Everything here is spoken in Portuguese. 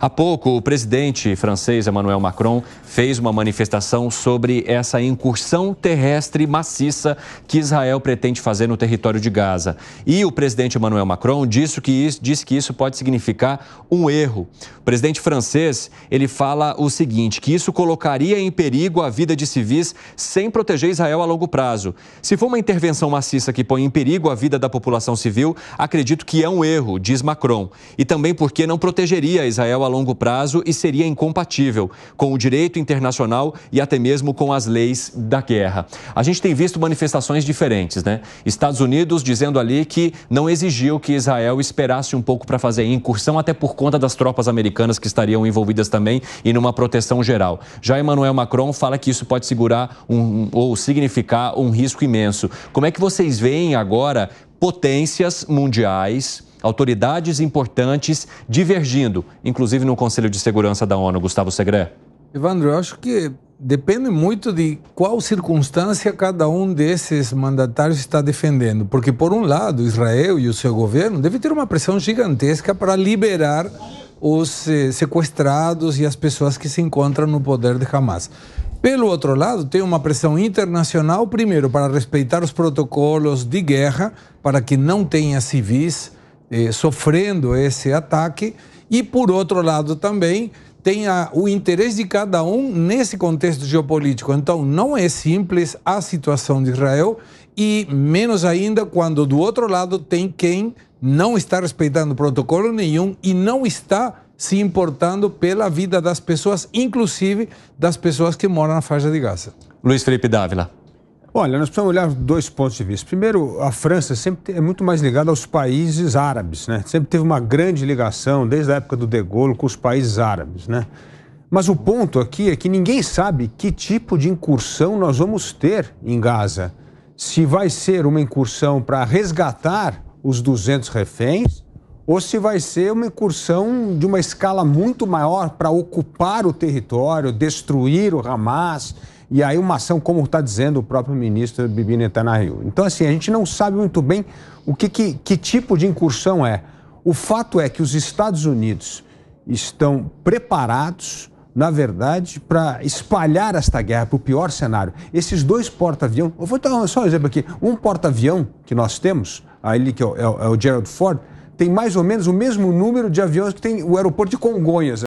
Há pouco, o presidente francês Emmanuel Macron fez uma manifestação sobre essa incursão terrestre maciça que Israel pretende fazer no território de Gaza. E o presidente Emmanuel Macron disse que isso, disse que isso pode significar um erro. O presidente francês, ele fala o seguinte, que isso colocaria em perigo a vida de civis sem proteger Israel a longo prazo. Se for uma intervenção maciça que põe em perigo a vida da população civil, acredito que é um erro, diz Macron. E também porque não protegeria Israel a a longo prazo e seria incompatível com o direito internacional e até mesmo com as leis da guerra. A gente tem visto manifestações diferentes, né? Estados Unidos dizendo ali que não exigiu que Israel esperasse um pouco para fazer a incursão, até por conta das tropas americanas que estariam envolvidas também e numa proteção geral. Já Emmanuel Macron fala que isso pode segurar um, ou significar um risco imenso. Como é que vocês veem agora potências mundiais autoridades importantes divergindo, inclusive no Conselho de Segurança da ONU, Gustavo Segre. Evandro, eu acho que depende muito de qual circunstância cada um desses mandatários está defendendo. Porque, por um lado, Israel e o seu governo devem ter uma pressão gigantesca para liberar os eh, sequestrados e as pessoas que se encontram no poder de Hamas. Pelo outro lado, tem uma pressão internacional, primeiro, para respeitar os protocolos de guerra, para que não tenha civis eh, sofrendo esse ataque, e por outro lado também tem a, o interesse de cada um nesse contexto geopolítico. Então não é simples a situação de Israel e menos ainda quando do outro lado tem quem não está respeitando protocolo nenhum e não está se importando pela vida das pessoas, inclusive das pessoas que moram na faixa de Gaza. Luiz Felipe Dávila. Olha, nós precisamos olhar dois pontos de vista. Primeiro, a França sempre é muito mais ligada aos países árabes, né? Sempre teve uma grande ligação, desde a época do De Gaulle, com os países árabes, né? Mas o ponto aqui é que ninguém sabe que tipo de incursão nós vamos ter em Gaza. Se vai ser uma incursão para resgatar os 200 reféns ou se vai ser uma incursão de uma escala muito maior para ocupar o território, destruir o Hamas e aí uma ação, como está dizendo o próprio ministro Bibi Netanyahu. Então, assim, a gente não sabe muito bem o que, que, que tipo de incursão é. O fato é que os Estados Unidos estão preparados, na verdade, para espalhar esta guerra para o pior cenário. Esses dois porta-avião, eu vou dar só um exemplo aqui, um porta-avião que nós temos, ali que é, é o, é o Gerald Ford, tem mais ou menos o mesmo número de aviões que tem o aeroporto de Congonhas.